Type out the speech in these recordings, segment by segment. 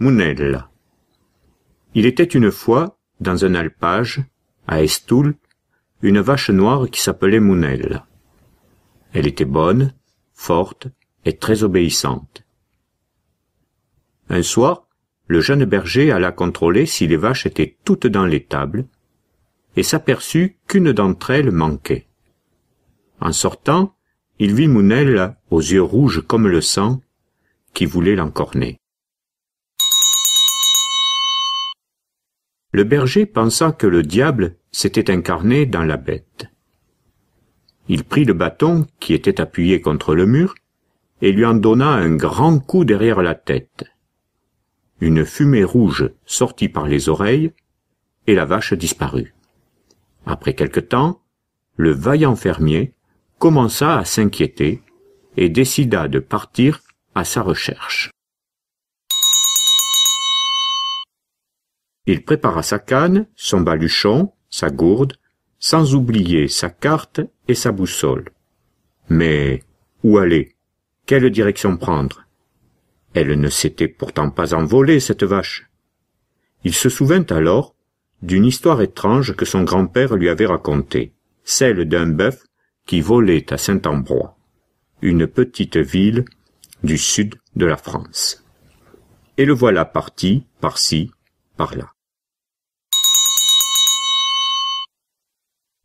Mounella. Il était une fois, dans un alpage, à Estoul, une vache noire qui s'appelait Mounel. Elle était bonne, forte et très obéissante. Un soir, le jeune berger alla contrôler si les vaches étaient toutes dans l'étable, et s'aperçut qu'une d'entre elles manquait. En sortant, il vit Mounel aux yeux rouges comme le sang, qui voulait l'encorner. le berger pensa que le diable s'était incarné dans la bête. Il prit le bâton qui était appuyé contre le mur et lui en donna un grand coup derrière la tête. Une fumée rouge sortit par les oreilles et la vache disparut. Après quelque temps, le vaillant fermier commença à s'inquiéter et décida de partir à sa recherche. Il prépara sa canne, son baluchon, sa gourde, sans oublier sa carte et sa boussole. Mais où aller Quelle direction prendre Elle ne s'était pourtant pas envolée, cette vache. Il se souvint alors d'une histoire étrange que son grand-père lui avait racontée, celle d'un bœuf qui volait à Saint-Ambrois, une petite ville du sud de la France. Et le voilà parti, par-ci, par-là.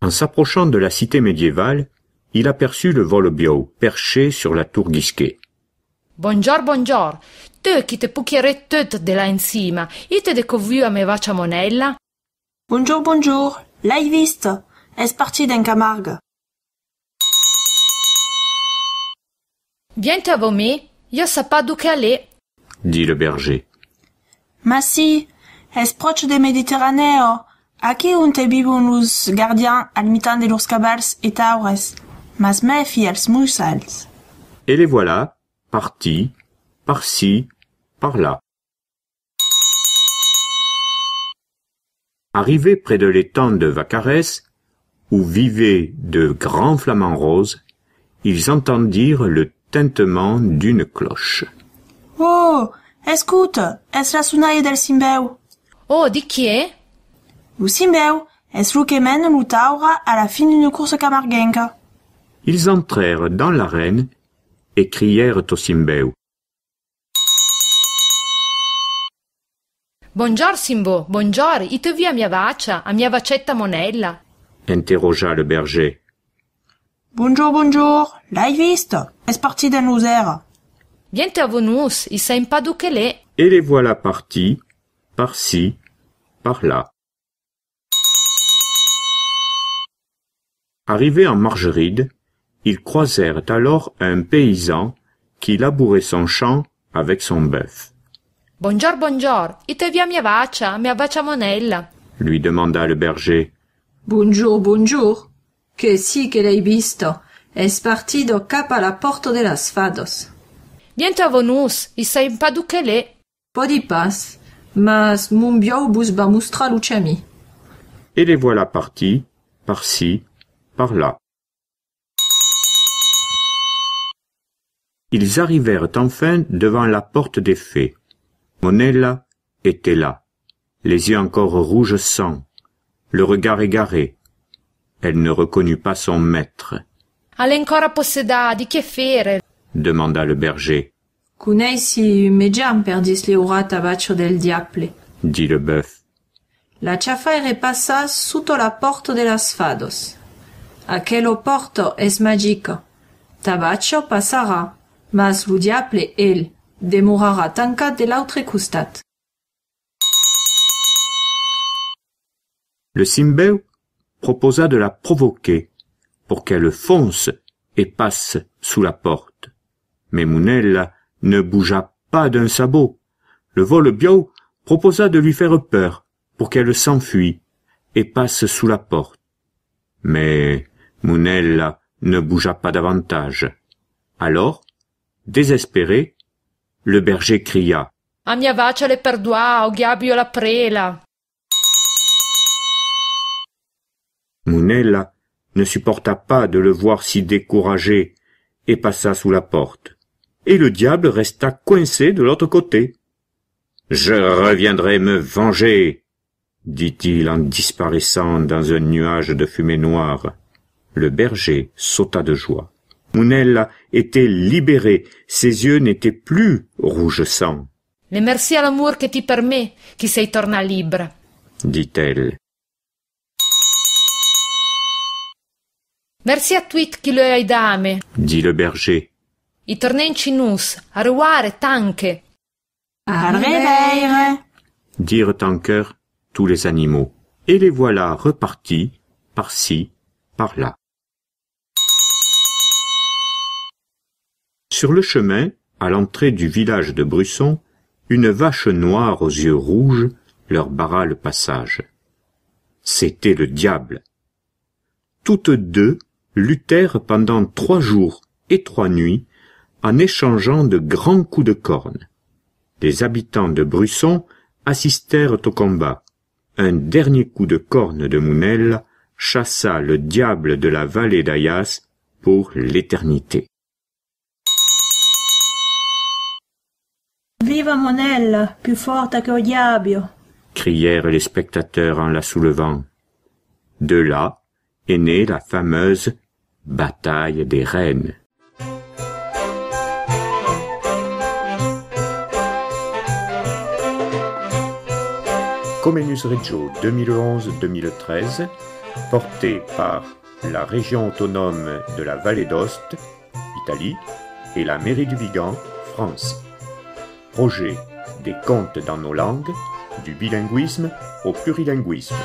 En s'approchant de la cité médiévale, il aperçut le bio perché sur la tour Guisquet. Bonjour, bonjour. Te qui te pucchierai tout de là cima ite de découvri a me vacia monella? Bonjour, bonjour. L'hai visto? Es parti d'un Camargue. Viens à me, io sa pas d'où aller. » dit le berger. Ma si, es proche de Méditerranée. » gardiens de cabals et Et les voilà, partis, par-ci, par-là. Arrivés près de l'étang de Vacares, où vivaient de grands flamants roses, ils entendirent le tintement d'une cloche. Oh, escoute, est-ce la sunaille del cimbeu. Oh, di qui est est-ce que à la fin d'une course Ils entrèrent dans l'arène et crièrent au Simbeu. Bonjour Simbo, bonjour, il te à mia vacha, à mia vacetta monella interrogea le berger. Bonjour, bonjour, l'hai visto? est parti d'un loser. nous, il s'aime pas d'où qu'elle est. Et les voilà partis, par-ci, par-là. Arrivés en Margeride, ils croisèrent alors un paysan qui labourait son champ avec son bœuf. Bonjour, bonjour, ite via mia vaccia, mia vaccia monella, lui demanda le berger. Bonjour, bonjour, que si que l'hai visto, es partido cap à la porta de las fados. Niente avonus, i sa Po di pas, mas mumbio bus bamustra luciami. Et les voilà partis, par-ci, par là. Ils arrivèrent enfin devant la porte des fées. Monella était là, les yeux encore rouges sang, le regard égaré. Elle ne reconnut pas son maître. Allez ancora posseda di che fere? demanda le berger. Cunesi me perdis le del diaple, dit le bœuf. La chaffa est passa sous la porte de las Aquello porto es magico. Tabaccio passara, mas lo diable, el, tanca de l'autre Le Simbeu proposa de la provoquer pour qu'elle fonce et passe sous la porte. Mais Mounella ne bougea pas d'un sabot. Le vol bio proposa de lui faire peur pour qu'elle s'enfuit et passe sous la porte. Mais Munella ne bougea pas davantage. Alors, désespéré, le berger cria A mia vacia le perdoa, o gabio la prela. Munella ne supporta pas de le voir si découragé et passa sous la porte. Et le diable resta coincé de l'autre côté. Je reviendrai me venger, dit-il en disparaissant dans un nuage de fumée noire. Le berger sauta de joie. Mounella était libérée, ses yeux n'étaient plus rouge sang. Mais merci à l'amour que t'y permets qui sei torna libre, dit-elle. Merci à tuit qui le dame, dit le berger. I tornenci nous, a revoir revoir !» Dirent en chœur tous les animaux. Et les voilà repartis, par-ci, par-là. Sur le chemin, à l'entrée du village de Brusson, une vache noire aux yeux rouges leur barra le passage. C'était le diable. Toutes deux luttèrent pendant trois jours et trois nuits en échangeant de grands coups de corne. Des habitants de Brusson assistèrent au combat. Un dernier coup de corne de Mounel chassa le diable de la vallée d'Ayas pour l'éternité. Viva Monella, plus forte che le diable crièrent les spectateurs en la soulevant. De là est née la fameuse bataille des reines. Comenius Reggio 2011-2013, porté par la région autonome de la Vallée d'Ost, Italie, et la mairie du Vigan, France projet des contes dans nos langues, du bilinguisme au plurilinguisme.